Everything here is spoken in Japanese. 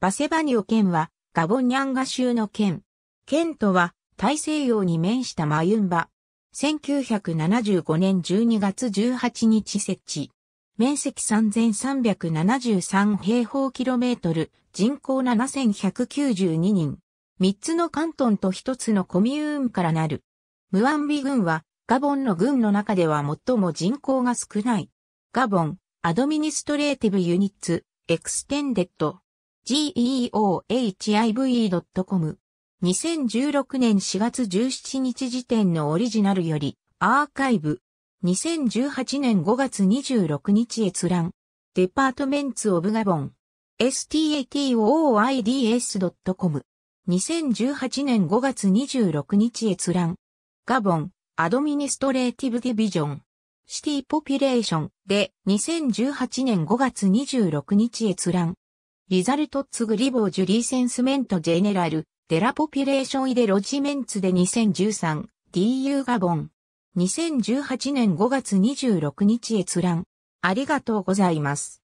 バセバニオ県はガボニャンガ州の県。県とは大西洋に面したマユンバ。1975年12月18日設置。面積3373平方キロメートル、人口7192人。3つの関東と1つのコミューンからなる。ムアンビ郡はガボンの郡の中では最も人口が少ない。ガボン、アドミニストレーティブユニッツ、エクステンデッド。geohive.com。2016年4月17日時点のオリジナルより、アーカイブ。2018年5月26日閲覧。デパートメンツ・オブ・ガボン。s t a t o i d s c o m 2018年5月26日閲覧。ガボン、アドミニストレーティブディビジョン。シティポピュレーションで2018年5月26日閲覧。リザルトッツグリボージュリーセンスメントジェネラル、デラポピュレーションイデロジメンツで 2013DU ガボン。2018年5月26日閲覧。ありがとうございます。